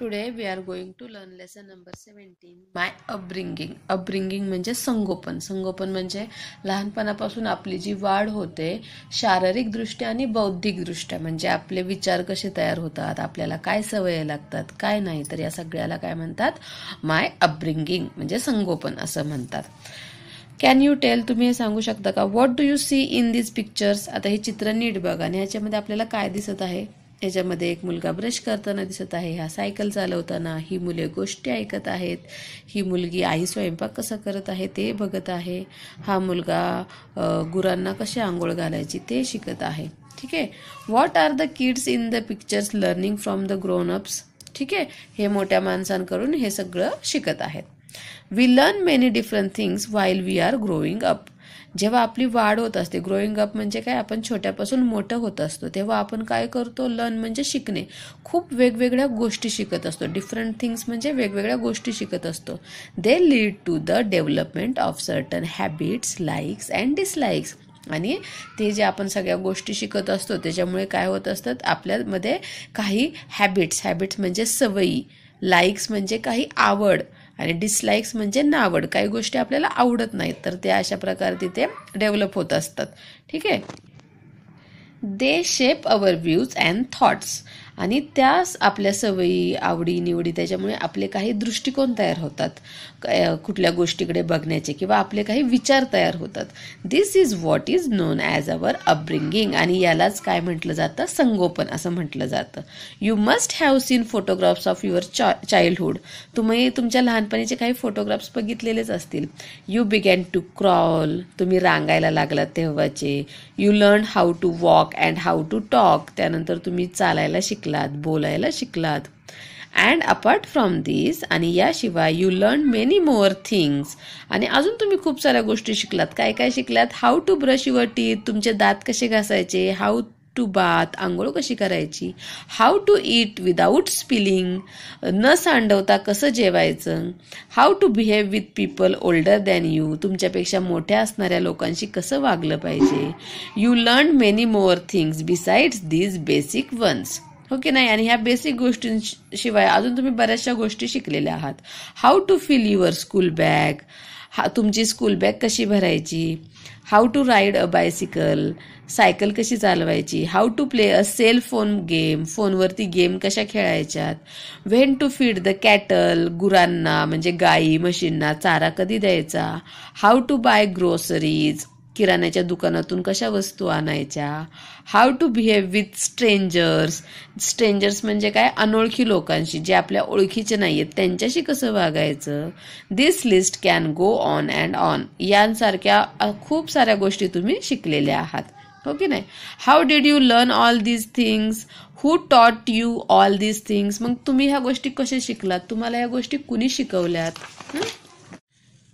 Today we are going to learn lesson number seventeen my upbringing upbringing म्हणजे संगोपन संगोपन म्हणजे लहानपणापासून आपली जी वाढ होते शारीरिकदृष्ट्या आणि बौद्धिकदृष्ट्या म्हणजे आपले विचार कसे तयार होतात आपल्याला काय सवय लागतात काय नाही तर या सगळ्याला काय म्हणतात माय अपब्रिंगिंग म्हणजे संगोपन असं म्हणतात कॅन यू टेल तुम्ही हे सांगू शकता का what do you see in this pictures आता हे चित्र नीट बघा आणि ह्याच्यामध्ये आपल्याला काय दिसत आहे याच्यामध्ये एक मुलगा ब्रश करताना दिसत आहे हा सायकल चालवताना ही मुले गोष्टी ऐकत आहेत ही मुलगी आई स्वयंपाक कसा करत आहे ते बघत आहे हा मुलगा गुरांना कशी आंघोळ घालायची ते शिकत आहे ठीक आहे what are the kids in the pictures learning from the grown ups ठीक आहे हे मोठ्या माणसांकडून हे सगळं शिकत आहेत we learn many different things while we are growing up जेव्हा आपली वाढ होत असते ग्रोईंग अप म्हणजे काय आपण छोट्यापासून मोठं होत असतो तेव्हा आपण काय करतो लर्न म्हणजे शिकणे खूप वेगवेगळ्या गोष्टी शिकत असतो डिफरंट थिंग्स म्हणजे वेगवेगळ्या गोष्टी शिकत असतो they lead to the development of certain habits likes and dislikes आणि ते जे आपण सगळ्या गोष्टी शिकत असतो त्याच्यामुळे काय होत असतं आपल्यामध्ये काही हॅबिट्स हॅबिट्स म्हणजे सवयी लाईक्स म्हणजे काही आवड आणि डिसलाईक्स म्हणजे नावड काही गोष्टी आपल्याला आवडत नाहीत तर त्या अशा प्रकारे तिथे डेव्हलप होत असतात ठीक आहे they shape our views and thoughts आणि त्यास आपल्या सवयी आवडी निवडी त्याच्यामुळे आपले काही दृष्टिकोन तयार होतात कुठल्या गोष्टीकडे बघण्याचे किंवा आपले काही विचार तयार होतात this is what is known as our upbringing आणि यालाच काय म्हटलं जातं संगोपन असं म्हटलं जातं you must have seen photographs of your चा चाइल्डहूड तुम्ही तुमच्या लहानपणीचे काही फोटोग्राफ्स बघितलेलेच असतील यू बिगॅन टू क्रॉल तुम्ही रांगायला लागलात तेव्हाचे you learn how to walk and how to talk त्यानंतर तुम्ही चालायला शिकला शिकलात बोलायला शिकलात अँड अपार्ट फ्रॉम दिस आणि याशिवाय you learn many more things आणि अजून तुम्ही खूप साऱ्या गोष्टी शिकलात काय काय शिकलात how to brush your teeth तुमचे दात कसे घासायचे हाऊ टू बाथ आंघोळ कशी करायची how to eat without spilling न सांडवता कसं जेवायचं how to behave with people older than you तुमच्यापेक्षा मोठ्या असणाऱ्या लोकांशी कसं वागलं पाहिजे you learn many more things besides these basic ones हो की नाही आणि ह्या बेसिक गोष्टींशिवाय अजून तुम्ही बऱ्याचशा गोष्टी शिकलेल्या आहात how to fill your school bag हा तुमची स्कूल बॅग कशी भरायची how to ride a bicycle cycle कशी चालवायची how to play a cell phone game फोनवरती गेम कशा खेळायच्यात when to feed the cattle गुरांना म्हणजे गाई म्हशींना चारा कधी द्यायचा हाऊ टू बाय ग्रोसरीज किराण्याच्या दुकानातून कशा वस्तू आणायच्या how to behave with strangers strangers म्हणजे काय अनोळखी लोकांशी जे आपल्या ओळखीचे नाही आहेत त्यांच्याशी कसं वागायचं this list can go on and on यांसारख्या खूप साऱ्या गोष्टी तुम्ही शिकलेल्या आहात हो की नाही how did you learn all these things who taught you all these things मग तुम्ही ह्या गोष्टी कशा शिकलात तुम्हाला ह्या गोष्टी कुणी शिकवल्यात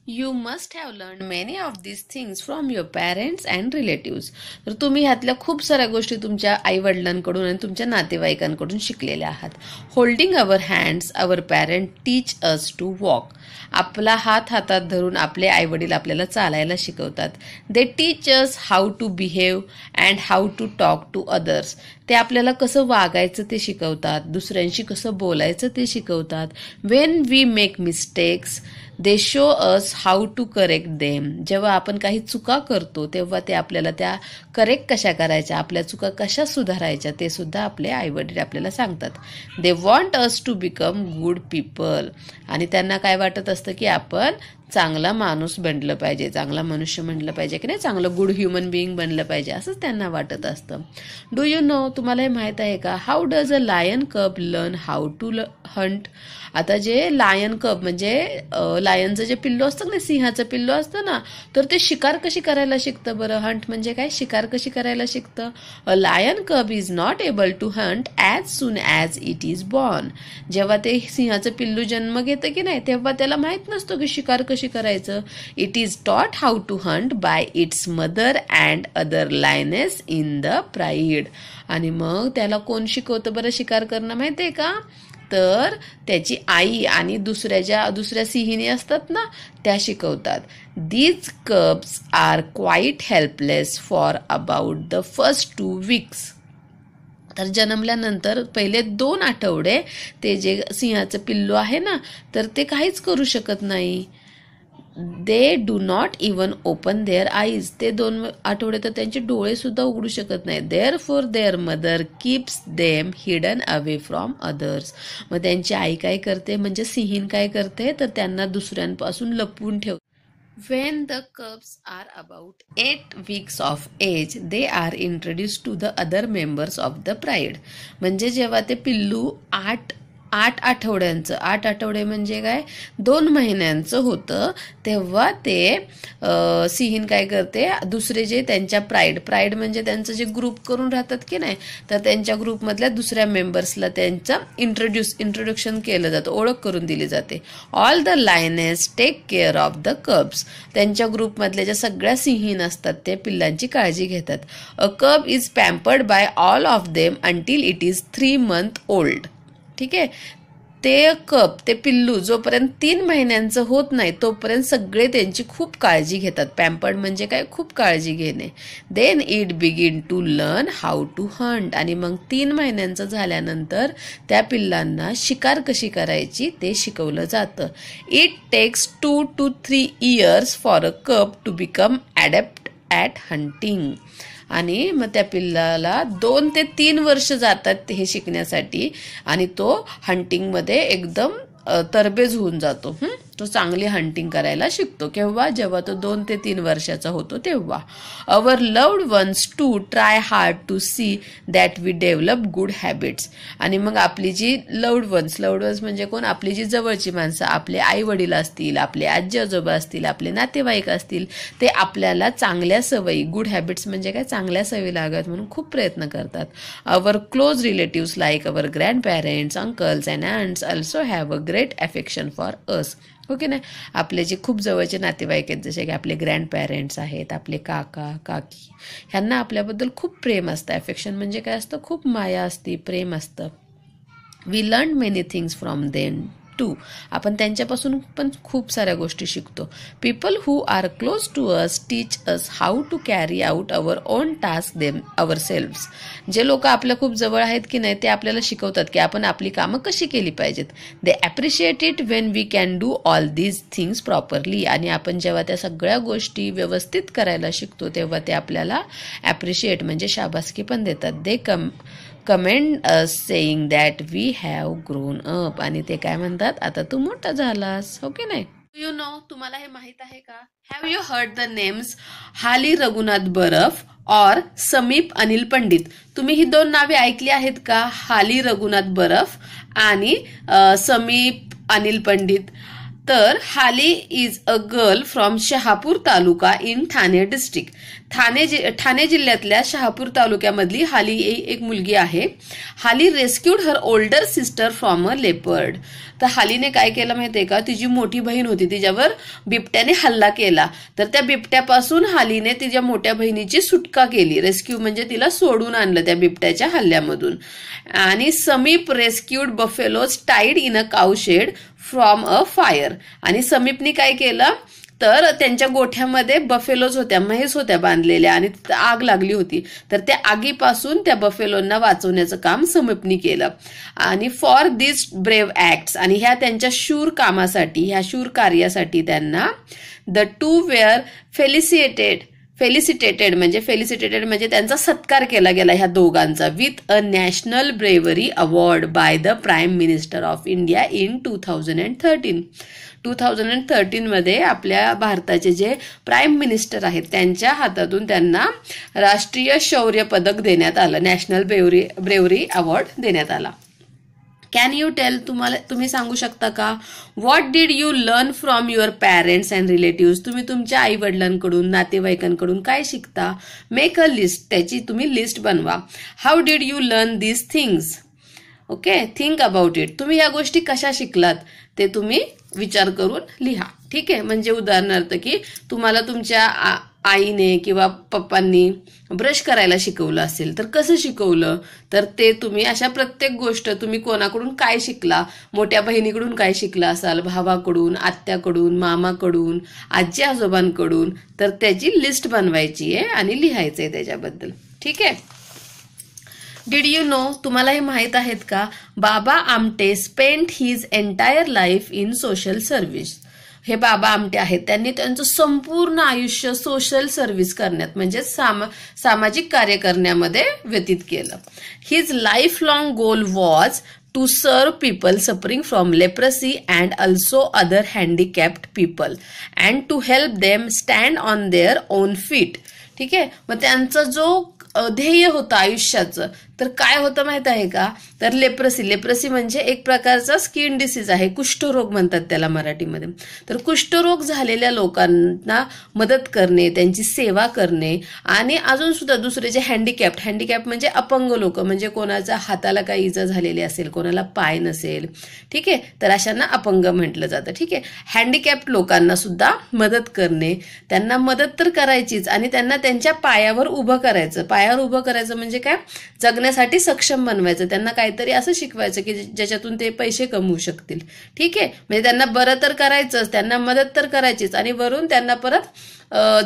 you must have learn many of this things from your parents and relatives तर तुम्ही ह्यातल्या खूप साऱ्या गोष्टी तुमच्या आईवडिलांकडून आणि तुमच्या नातेवाईकांकडून शिकलेल्या आहात holding our hands our parent teach us to walk आपला हात हातात धरून आपले आईवडील आपल्याला चालायला शिकवतात they teach us how to behave and how to talk to others ते आपल्याला कसं वागायचं ते शिकवतात दुसऱ्यांशी कसं बोलायचं ते शिकवतात when we make mistakes they show us how to correct them जेव्हा आपण काही चुका करतो तेव्हा ते आपल्याला त्या करेक्ट कशा करायच्या आपल्या चुका कशा सुधारायच्या ते सुद्धा आपले आईवडील आपल्याला सांगतात they want us to become good people आणि त्यांना काय वाटत असतं की आपण चांगला माणूस बनलं पाहिजे चांगला मनुष्य म्हणलं पाहिजे की नाही चांगलं गुड ह्युमन बिईंग बनलं पाहिजे असंच त्यांना वाटत असतं डू यू नो तुम्हाला हे माहीत आहे का how does a lion cub learn how to hunt आता जे लायन कप म्हणजे लायनचं जे पिल्लो असतं ना सिंहाचं पिल्लो असतं ना तर ते शिकार कशी करायला शिकतं बरं हंट म्हणजे काय शिकार कशी करायला शिकतं a lion cub is not able to hunt as soon as it is born जेव्हा ते सिंहाचं पिल्लू जन्म घेतं की नाही तेव्हा त्याला माहीत नसतं की शिकार कशी कशी करायचं it is taught how to hunt by its mother and other lioness in the pride आणि मग त्याला कोण शिकवतं बरं शिकार करणं माहिती आहे का तर त्याची आई आणि दुसऱ्या ज्या दुसऱ्या सिंहिणी असतात ना त्या शिकवतात these cubs are quite helpless for about the first two weeks तर जन्मल्यानंतर पहिले दोन आठवडे ते जे सिंहाचं पिल्लू आहे ना तर ते काहीच करू शकत नाही they do not even open their eyes ते दोन आठवडे तर त्यांचे डोळे सुद्धा उघडू शकत नाही therefore their mother keeps them hidden away from others मग त्यांची आई काय करते म्हणजे सिहीन काय करते तर त्यांना दुसऱ्यांपासून लपवून ठेवते when the cubs are about eight weeks of age they are introduce to the other members of the pride म्हणजे जेव्हा ते पिल्लू आठ आठ आठवड्यांचं आठ आठवडे म्हणजे काय दोन महिन्यांचं होतं तेव्हा ते सिहीन काय करते दुसरे जे त्यांच्या प्राईड प्राईड म्हणजे त्यांचं जे ग्रुप करून राहतात की नाही तर त्यांच्या ग्रुपमधल्या दुसऱ्या मेंबर्सला त्यांचं इंट्रोड्यूस इंट्रोडक्शन केलं जातं ओळख करून दिली जाते all the lioness take care of the cubs त्यांच्या ग्रुपमधल्या ज्या सगळ्या सिहीन असतात ते पिल्लांची काळजी घेतात a cub is pampered by all of them until it is three month old ठीक आहे ते कप ते पिल्लू जोपर्यंत तीन महिन्यांचं होत नाही तोपर्यंत सगळे त्यांची खूप काळजी घेतात पॅम्पर्ड म्हणजे काय खूप काळजी घेणे then it begin to learn how to hunt आणि मग तीन महिन्यांचं झाल्यानंतर त्या पिल्लांना शिकार कशी करायची ते शिकवलं जातं it takes two to three years for a cub to become adept at hunting आणि मग त्या पिल्लाला दोन ते तीन वर्ष जातात हे शिकण्यासाठी आणि तो हंटिंगमध्ये एकदम तरबेज होऊन जातो तो चांगली हंटिंग करायला शिकतो केव्हा जेव्हा तो दोन ते तीन वर्षाचा होतो तेव्हा our loved ones to try hard to see that we develop good habits आणि मग आपली जी लवड वन्स लवड वन्स म्हणजे कोण आपली जी जवळची माणसं आपले आई वडील असतील आपले आजी आजोबा असतील आपले नातेवाईक असतील ते आपल्याला चांगल्या सवयी गुड हॅबिट्स म्हणजे काय चांगल्या सवयी लागत म्हणून खूप प्रयत्न करतात our close relatives like our grandparents uncles and aunts also have a great affection for us okay हो की आपले जे खूप जवळचे नातेवाईक आहेत जसे की आपले ग्रँड पॅरेंट्स आहेत आपले काका काकी ह्यांना आपल्याबद्दल खूप प्रेम असतं अफेक्शन म्हणजे काय असतं खूप माया असते प्रेम असतं we learn many things from them too आपण त्यांच्यापासून पण खूप साऱ्या गोष्टी शिकतो people who are close to us teach us how to carry out our own task them our selves जे लोक आपल्या खूप जवळ आहेत की नाही ते आपल्याला शिकवतात की आपण आपली कामं कशी केली पाहिजेत they appreciate it when we can do all these things properly आणि आपण जेव्हा त्या सगळ्या गोष्टी व्यवस्थित करायला शिकतो तेव्हा ते आपल्याला ॲप्रिशिएट म्हणजे शाबासकी पण देतात they come comment us saying that we have grown up आणि ते काय म्हणतात आता तू मोठा झालास ओके हो नाही यू नो तुम्हाला हे माहित आहे का have you heard the names Haali Raghunath बरफ और समीप अनिल पंडित तुम्ही ही दोन नावे ऐकली आहेत का हाली रघुनाथ बरफ आणि समीप अनिल पंडित तर Haali is a girl from Shahapur taluka in Thane district Thane Thane जिल्ह्यातल्या शहापूर तालुक्यामधली हाली एक मुलगी आहे Haali rescued her older sister from a leopard तर हालीने काय केलं माहितीये का तिची मोठी बहीण होती तिच्यावर बिबट्याने हल्ला केला तर त्या बिबट्यापासून हालीने तिच्या मोठ्या बहिणीची सुटका केली रेस्क्यू म्हणजे तिला सोडून आणलं त्या बिबट्याच्या हल्ल्यामधून आणि Sameep rescued buffaloes tied in a cowshed from a fire आणि समीपनी काय केलं तर त्यांच्या गोठ्यामध्ये बफेलोज होत्या म्हैस होत्या बांधलेल्या आणि आग लागली होती तर त्या आगीपासून त्या बफेलोंना वाचवण्याचं काम समीपनी केलं आणि फॉर दिस ब्रेव ऍक्ट आणि ह्या त्यांच्या शूर कामासाठी ह्या शूर कार्यासाठी त्यांना the two were felicitated felicitated म्हणजे फेलिसिटेटेड म्हणजे त्यांचा सत्कार केला गेला ह्या दोघांचा with a national bravery award by the prime minister of India in two thousand and thirteen two thousand and थर्टीनमध्ये आपल्या भारताचे जे प्राईम मिनिस्टर आहेत त्यांच्या हातातून त्यांना राष्ट्रीय शौर्य पदक देण्यात आलं नॅशनल ब्रेवरी ब्रेवरी अवॉर्ड देण्यात आला कॅन यू टेल तुम्हाला तुम्ही सांगू शकता का what did you learn from your parents and relative तुम्ही तुमच्या आई वडिलांकडून नातेवाईकांकडून काय शिकता मेक अ लिस्ट त्याची तुम्ही लिस्ट बनवा how did you learn this things okay think about it तुम्ही या गोष्टी कशा शिकलात ते तुम्ही विचार करून लिहा ठीक आहे म्हणजे उदाहरणार्थ की तुम्हाला तुमच्या आईने किंवा पप्पांनी ब्रश करायला शिकवलं असेल तर कसं शिकवलं तर ते तुम्ही अशा प्रत्येक गोष्ट तुम्ही कोणाकडून काय शिकला मोठ्या बहिणीकडून काय शिकला असाल भावाकडून आत्याकडून मामाकडून आजी आजोबांकडून तर त्याची लिस्ट बनवायची आहे आणि लिहायचं आहे त्याच्याबद्दल ठीक आहे डीड यू नो तुम्हाला हे माहीत आहेत का Baba Amte spend his entire life in social service हे बाबा आमटे आहेत त्यांनी त्यांचं संपूर्ण आयुष्य सोशल सर्व्हिस करण्यात म्हणजे साम सामाजिक कार्य करण्यामध्ये व्यतीत केलं his life long goal was to serve people suffering from leprosy and also other handicapped people and to help them stand on their own feet ठीक आहे मग त्यांचा जो ध्येय होतं आयुष्याचं तर काय होतं माहित आहे का तर लेप्रसी लेप्रसी म्हणजे एक प्रकारचा स्किन डिसीज आहे कुष्ठरोग म्हणतात त्याला मराठीमध्ये तर कुष्ठरोग झालेल्या लोकांना मदत करणे त्यांची सेवा करणे आणि अजून सुद्धा दुसरे जे हँडिकॅप्ट हँडिकॅप म्हणजे अपंग लोक म्हणजे कोणाच्या हाताला काही इजा झालेली असेल कोणाला पाय नसेल ठीक आहे तर अशांना अपंग म्हटलं जातं ठीक आहे हँडिकॅप्ट लोकांना सुद्धा मदत करणे त्यांना मदत तर करायचीच आणि त्यांना त्यांच्या पायावर उभं करायचं पायावर उभं करायचं म्हणजे काय जगण्या करण्यासाठी सक्षम बनवायचं त्यांना काहीतरी असं शिकवायचं की ज्याच्यातून ते पैसे कमवू शकतील ठीक आहे म्हणजे त्यांना बरं तर करायचंच त्यांना मदत तर करायचीच आणि वरून त्यांना परत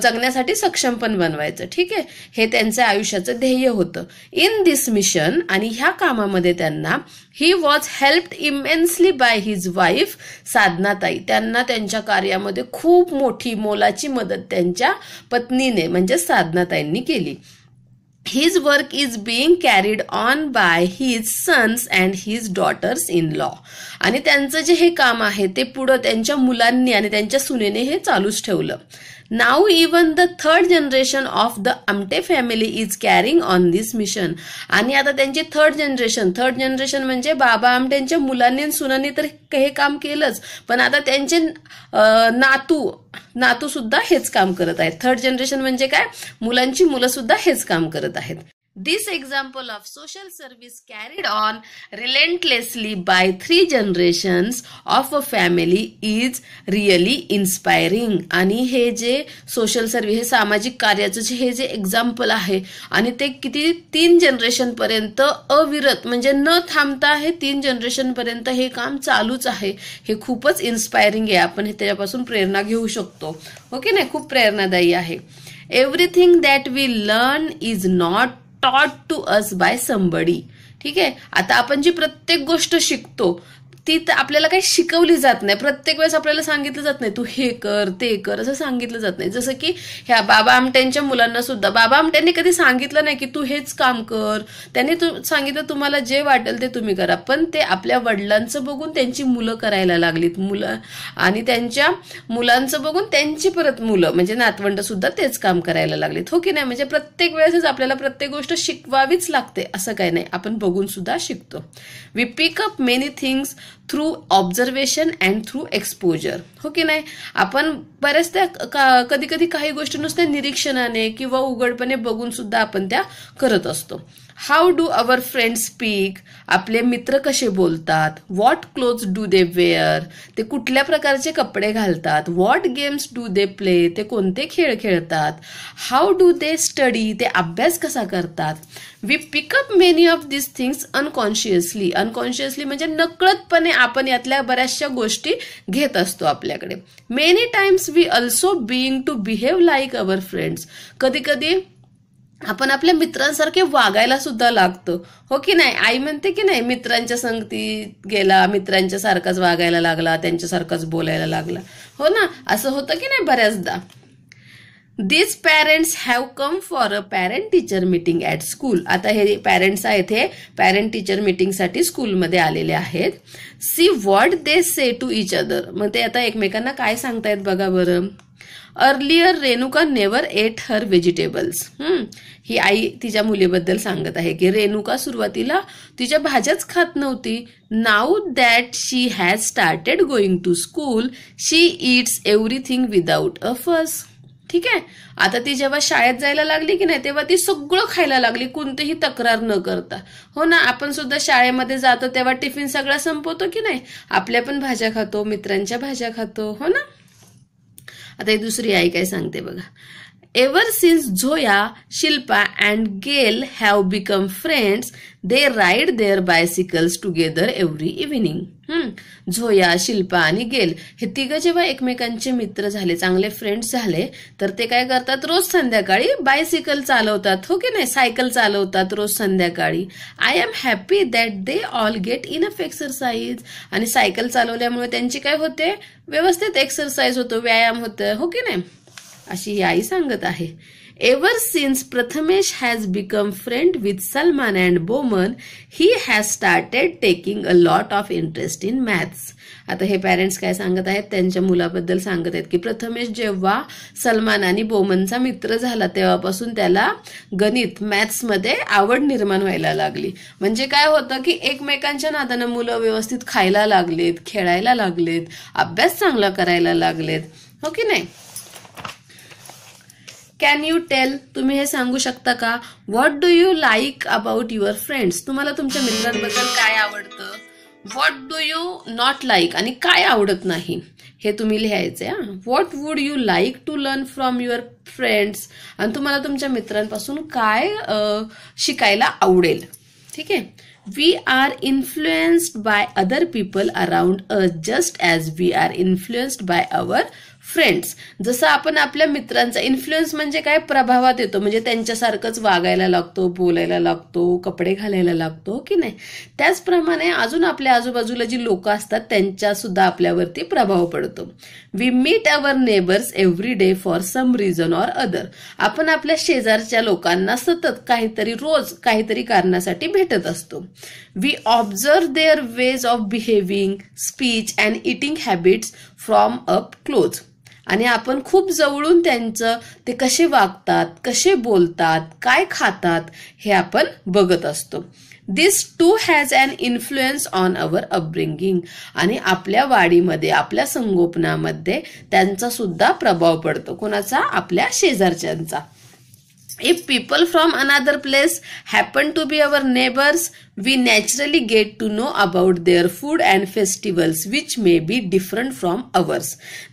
जगण्यासाठी सक्षम पण बनवायचं ठीक आहे हे त्यांचं आयुष्याचं ध्येय होतं इन दिस मिशन आणि ह्या कामामध्ये त्यांना he was helped immensely by his wife Sadhanatai त्यांना त्यांच्या कार्यामध्ये खूप मोठी मोलाची मदत त्यांच्या पत्नीने म्हणजे साधनाताईंनी केली his work is being carried on by his sons and his daughters in law आणि त्यांचं जे हे काम आहे ते पुढं त्यांच्या मुलांनी आणि त्यांच्या सुनेने हे चालूच ठेवलं now even the third generation of the Amte family is carrying on this mission आणि आता त्यांची थर्ड जनरेशन थर्ड जनरेशन म्हणजे बाबा आमट्यांच्या मुलांनी सुनांनी तर हे काम केलंच पण आता त्यांचे नातू नातू सुद्धा हेच काम करत आहेत थर्ड जनरेशन म्हणजे काय मुलांची मुलं सुद्धा हेच काम करत आहेत This example of social service carried on relentlessly by three generations of a family is really inspiring. आणि हे जे सोशल सर्व्हिस हे सामाजिक कार्याचं हे जे एक्झाम्पल आहे आणि ते किती तीन जनरेशनपर्यंत अविरत म्हणजे न थांबता हे तीन जनरेशनपर्यंत हे काम चालूच आहे हे खूपच इन्स्पायरिंग आहे आपण हे त्याच्यापासून प्रेरणा घेऊ शकतो ओके हो नाही खूप प्रेरणादायी आहे everything that we learn is not taught to us by somebody ठीक आहे आता आपण जी प्रत्येक गोष्ट शिकतो ती आपल्याला काही शिकवली जात नाही प्रत्येक वेळेस आपल्याला सांगितलं जात नाही तू हे कर ते कर असं सांगितलं जात नाही जसं की ह्या बाबा आमट्यांच्या मुलांना सुद्धा बाबा आमट्यांनी कधी सांगितलं नाही की तू हेच काम कर त्यांनी तू सांगितलं तुम्हाला जे वाटेल ते तुम्ही करा पण ते आपल्या वडिलांचं बघून त्यांची मुलं करायला लागलीत मुलं आणि त्यांच्या मुलांचं बघून त्यांची परत मुलं म्हणजे नातवंड सुद्धा तेच काम करायला लागलीत हो की नाही म्हणजे प्रत्येक वेळेसच आपल्याला प्रत्येक गोष्ट शिकवावीच लागते असं काही नाही आपण बघून सुद्धा शिकतो we pick up many things through observation and through exposure हो की नाही आपण बऱ्याच त्या कधी कधी काही गोष्टी नुसत्या निरीक्षणाने किंवा उघडपणे बघून सुद्धा आपण त्या करत असतो how do our friends speak आपले मित्र कसे बोलतात what cloth do they wear ते कुठल्या प्रकारचे कपडे घालतात what games do they play ते कोणते खेळ खेळतात हाऊ डू दे स्टडी ते अभ्यास कसा करतात we pick up many of this things unconsciously unconsciously म्हणजे नकळतपणे आपण यातल्या बऱ्याचशा गोष्टी घेत असतो आपल्याकडे many times we also being to behave like our friends कधी कधी आपण आपल्या मित्रांसारखे वागायला सुद्धा लागतो हो की नाही आई म्हणते की नाही मित्रांच्या संगतीत गेला मित्रांच्या सारखाच वागायला लागला त्यांच्यासारखाच बोलायला लागला हो ना असं होतं की नाही बऱ्याचदा this parents have come for a parent teacher meeting at school आता हे पॅरेंट्स आहेत हे पॅरेंट टीचर मिटिंगसाठी स्कूलमध्ये आलेले आहेत see what they say to each other मग ते आता एकमेकांना काय सांगतायत बघा बरं earlier Renuka never ate her vegetables hmm ही आई तिच्या मुलीबद्दल सांगत आहे की रेणुका सुरुवातीला तिच्या भाज्याच खात नव्हती now that she has started going to school she eats everything without a fuss ठीक आहे आता ती जेव्हा शाळेत जायला लागली की नाही तेव्हा ती सगळं खायला लागली कोणतीही तक्रार न करता हो ना आपण सुद्धा शाळेमध्ये जातो तेव्हा टिफिन सगळा संपवतो की नाही आपल्या पण भाज्या खातो मित्रांच्या भाज्या खातो हो ना आता ही दुसरी आई काय सांगते बघा ever since Zoya Shilpa and Gail have become friends they ride their bicycles together every evening Zoya Shilpa आणि गेल हे तिघं जेव्हा एकमेकांचे मित्र झाले चांगले फ्रेंड्स झाले तर ते काय करतात रोज संध्याकाळी बायसिकल चालवतात हो की नाही सायकल चालवतात रोज संध्याकाळी I am happy that they all get of exercise आणि सायकल चालवल्यामुळे त्यांची काय होते व्यवस्थित एक्सरसाइज होतो व्यायाम होतं हो की नाही अशी ही आई सांगत आहे ever since Prathamesh has become friend with Salman and Boman he has started taking a lot of interest in maths आता हे पॅरेंट्स काय सांगत आहेत त्यांच्या मुलाबद्दल सांगत आहेत की प्रथमेश जेव्हा सलमान आणि बोमनचा मित्र झाला तेव्हापासून त्याला गणित मॅथ्समध्ये आवड निर्माण व्हायला लागली म्हणजे काय होतं की एकमेकांच्या नादानं मुलं व्यवस्थित खायला लागलेत खेळायला लागलेत अभ्यास चांगला करायला लागलेत हो की नाही कॅन यू टेल तुम्ही हे सांगू शकता का what do you like about your friends तुम्हाला तुमच्या मित्रांबद्दल काय आवडतं what do you not like आणि काय आवडत नाही हे तुम्ही लिहायचं आहे what would you like to learn from your friends आणि तुम्हाला तुमच्या मित्रांपासून काय शिकायला आवडेल ठीक आहे we are influenced by other people around uh just as we are influenced by our friends जसं आपण आपल्या मित्रांचा इन्फ्लुएन्स म्हणजे काय प्रभावात येतो म्हणजे त्यांच्यासारखंच वागायला लागतो बोलायला लागतो कपडे घालायला लागतो की नाही त्याचप्रमाणे अजून आपल्या आजूबाजूला जी लोक असतात त्यांच्या सुद्धा आपल्यावरती प्रभाव पडतो we meet our neighbours every day for some reason or other आपण आपल्या शेजारच्या लोकांना सतत काहीतरी रोज काहीतरी कारणासाठी भेटत असतो we observe their ways of behaving speech and eating habits from up close आणि आपण खूप जवळून त्यांचं ते कसे वागतात कसे बोलतात काय खातात हे आपण बघत असतो this too has an influence on our upbringing आणि आपल्या वाढीमध्ये आपल्या संगोपनामध्ये त्यांचा सुद्धा प्रभाव पडतो कोणाचा आपल्या शेजारच्यांचा if people from another place happen to be our neighbors we naturally get to know about their food and festivals which may be different from ours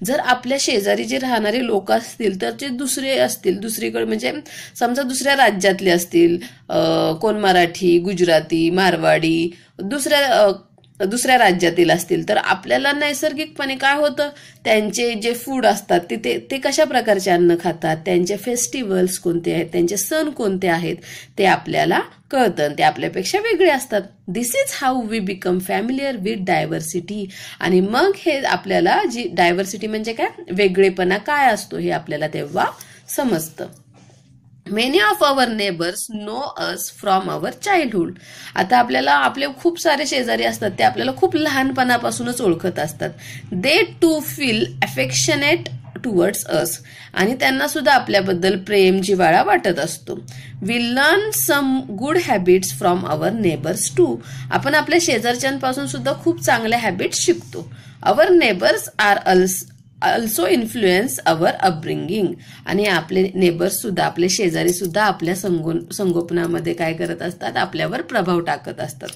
जर आपल्या शेजारी जे राहणारे लोक असतील तर ते दुसरे असतील दुसरीकडे म्हणजे समजा दुसऱ्या राज्यातले असतील कोण मराठी गुजराती मारवाडी दुसऱ्या दुसऱ्या राज्यातील असतील तर आपल्याला नैसर्गिकपणे काय होतं त्यांचे जे फूड असतात तिथे ते कशा प्रकारचे अन्न खातात त्यांचे फेस्टिवल्स कोणते आहेत त्यांचे सण कोणते आहेत ते आपल्याला कळतं ते आपल्यापेक्षा वेगळे असतात this is how we become familiar with diversity आणि मग हे आपल्याला जी डायव्हर्सिटी म्हणजे काय वेगळेपणा काय असतो हे आपल्याला तेव्हा समजतं many of our neighbours know us from our childhood आता आपल्याला आपले खूप सारे शेजारी असतात ते आपल्याला खूप लहानपणापासूनच ओळखत असतात they too feel affectionate towards us आणि त्यांना सुद्धा आपल्याबद्दल प्रेम जिवाळा वाटत असतो we learn some good habits from our neighbours too आपण आपल्या शेजारच्यांपासून सुद्धा खूप चांगल्या हॅबिट्स शिकतो our neighbours are also also influence our upbringing आणि आपले नेबर्स सुद्धा आपले शेजारी सुद्धा आपल्या संगो संगोपनामध्ये काय करत असतात आपल्यावर प्रभाव टाकत असतात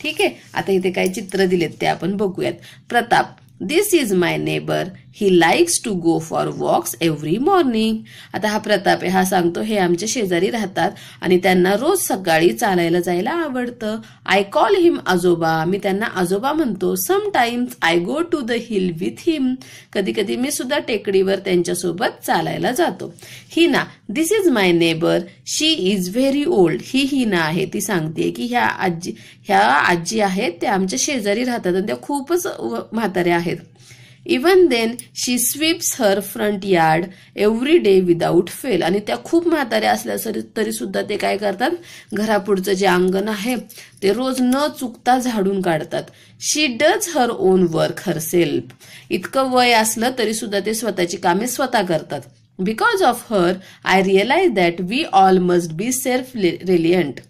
ठीक आहे आता इथे काही चित्र दिलेत ते आपण बघूयात Pratap this is my neighbour he likes to go for walks every morning आता हा प्रताप आहे हा सांगतो हे आमच्या शेजारी राहतात आणि त्यांना रोज सकाळी चालायला जायला आवडतं आय कॉल हिम आजोबा मी त्यांना आजोबा म्हणतो sometimes I go to the hill with him कधी कधी मी सुद्धा टेकडीवर त्यांच्यासोबत चालायला जातो Hina this is my neighbour she is very old ही हिना आहे ती सांगते की ह्या आजी ह्या आजी आहेत त्या आमच्या शेजारी राहतात आणि त्या खूपच म्हाताऱ्या आहेत even then she sweeps her front yard every day without fail आणि त्या खूप म्हाताऱ्या असल्या तरी सुद्धा ते काय करतात घरापुढचं जे अंगण आहे ते रोज न चुकता झाडून काढतात she does her own work herself इतकं वय असलं तरी सुद्धा ते स्वतःची कामे स्वतः करतात because of her I realize that we all must be self reliant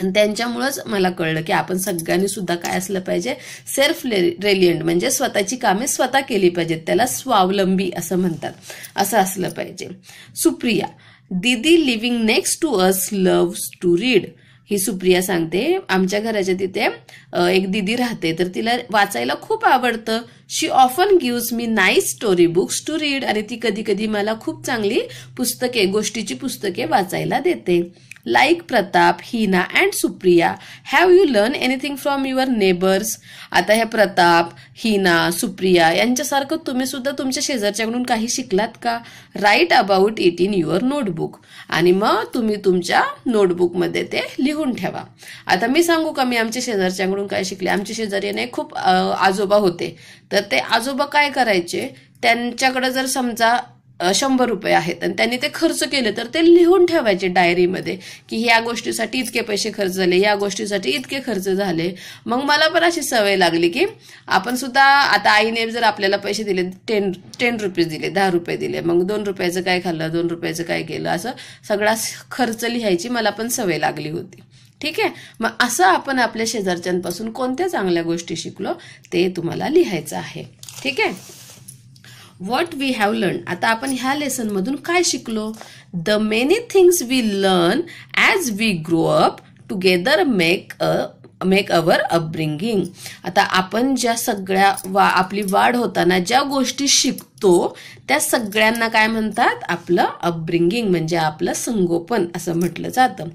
आणि त्यांच्यामुळंच मला कळलं की आपण सगळ्यांनी सुद्धा काय असलं पाहिजे सेल्फ रेलियंट म्हणजे स्वतःची कामे स्वतः केली पाहिजेत त्याला स्वावलंबी असं म्हणतात असं असलं पाहिजे Supriya didi living next to us loves to read ही सुप्रिया सांगते आमच्या घराच्या तिथे एक दिदी राहते तर तिला वाचायला खूप आवडतं she often gives me nice story books to read आणि ती कधी कधी मला खूप चांगली पुस्तके गोष्टीची पुस्तके वाचायला देते like Pratap Hina and Supriya have you learn anything from your neighbours आता हे प्रताप हिना सुप्रिया यांच्यासारखं तुम्ही सुद्धा तुमच्या शेजारच्याकडून काही शिकलात का write about it in your notebook आणि मग तुम्ही तुमच्या नोटबुकमध्ये ते लिहून ठेवा आता मी सांगू का मी आमच्या शेजारच्याकडून काय शिकले आमच्या शेजारीने खूप आजोबा होते तर ते आजोबा काय करायचे त्यांच्याकडे जर समजा शंभर रुपये आहेत आणि त्यांनी ते खर्च केले तर ते लिहून ठेवायचे डायरीमध्ये की या गोष्टीसाठी इतके पैसे खर्च झाले या गोष्टीसाठी इतके खर्च झाले मग मला पण अशी सवय लागली की आपण सुद्धा आता आईने जर आपल्याला पैसे दिले टेन टेन रुपीज दिले दहा रुपये दिले मग दोन रुपयाचं काय खाल्लं दोन रुपयाचं काय केलं असं सगळा खर्च लिहायची मला पण सवय लागली होती ठीक आहे मग असं आपण आपल्या शेजारच्यांपासून कोणत्या चांगल्या गोष्टी शिकलो ते तुम्हाला लिहायचं आहे ठीक आहे व्हॉट वी हॅव लर्न आता आपण ह्या लेसनमधून काय शिकलो the many things we learn as we grow up together make a make our upbringing आता आपण ज्या सगळ्या वा आपली वाढ होताना ज्या गोष्टी शिकतो असतो त्या सगळ्यांना काय म्हणतात आपलं अपब्रिंगिंग म्हणजे आपलं संगोपन असं म्हटलं जातं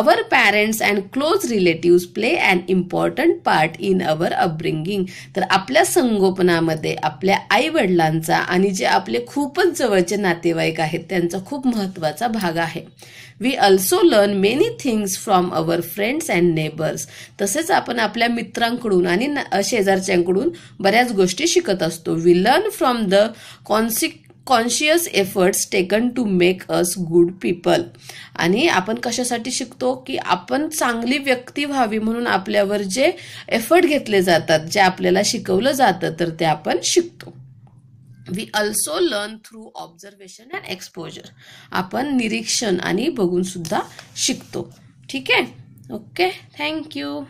our parents and close relative play and important part in our upbringing तर आपल्या संगोपनामध्ये आपल्या आई वडिलांचा आणि जे आपले खूपच जवळचे नातेवाईक आहेत त्यांचा खूप महत्त्वाचा भाग आहे we also learn many things from our friends and neighbours तसेच आपण आपल्या मित्रांकडून आणि शेजारच्यांकडून बऱ्याच गोष्टी शिकत असतो we learn from the conscious conscious efforts taken to make us good people आणि आपण कशासाठी शिकतो की आपण चांगली व्यक्ती व्हावी म्हणून आपल्यावर जे एफर्ट घेतले जातात जे आपल्याला शिकवलं जातं तर ते आपण शिकतो we also learn through observation and exposure आपण निरीक्षण आणि बघून सुद्धा शिकतो ठीक आहे ओके थँक्यू